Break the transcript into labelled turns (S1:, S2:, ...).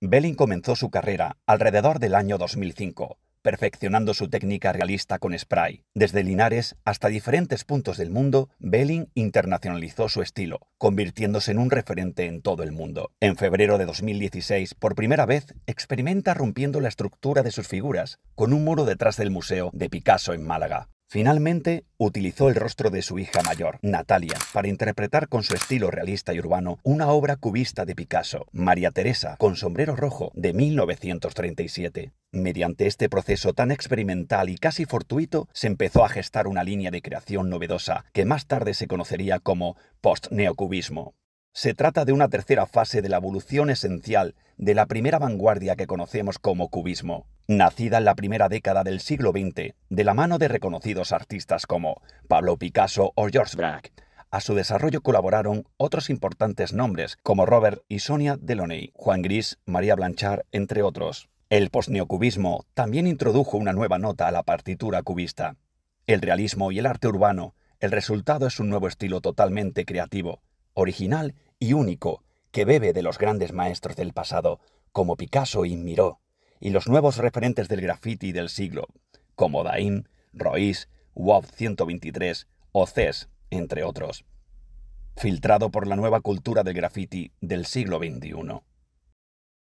S1: Belling comenzó su carrera alrededor del año 2005, perfeccionando su técnica realista con spray. Desde Linares hasta diferentes puntos del mundo, Belling internacionalizó su estilo, convirtiéndose en un referente en todo el mundo. En febrero de 2016, por primera vez, experimenta rompiendo la estructura de sus figuras con un muro detrás del Museo de Picasso en Málaga. Finalmente, utilizó el rostro de su hija mayor, Natalia, para interpretar con su estilo realista y urbano una obra cubista de Picasso, María Teresa, con sombrero rojo, de 1937. Mediante este proceso tan experimental y casi fortuito, se empezó a gestar una línea de creación novedosa que más tarde se conocería como post-neocubismo. Se trata de una tercera fase de la evolución esencial de la primera vanguardia que conocemos como cubismo, nacida en la primera década del siglo XX de la mano de reconocidos artistas como Pablo Picasso o George Braque. A su desarrollo colaboraron otros importantes nombres como Robert y Sonia Delaunay, Juan Gris, María Blanchard, entre otros. El posneocubismo también introdujo una nueva nota a la partitura cubista. El realismo y el arte urbano, el resultado es un nuevo estilo totalmente creativo, original y único que bebe de los grandes maestros del pasado, como Picasso y Miró, y los nuevos referentes del graffiti del siglo, como Daim, Royce, WOV 123 o Cés, entre otros. Filtrado por la nueva cultura del graffiti del siglo XXI.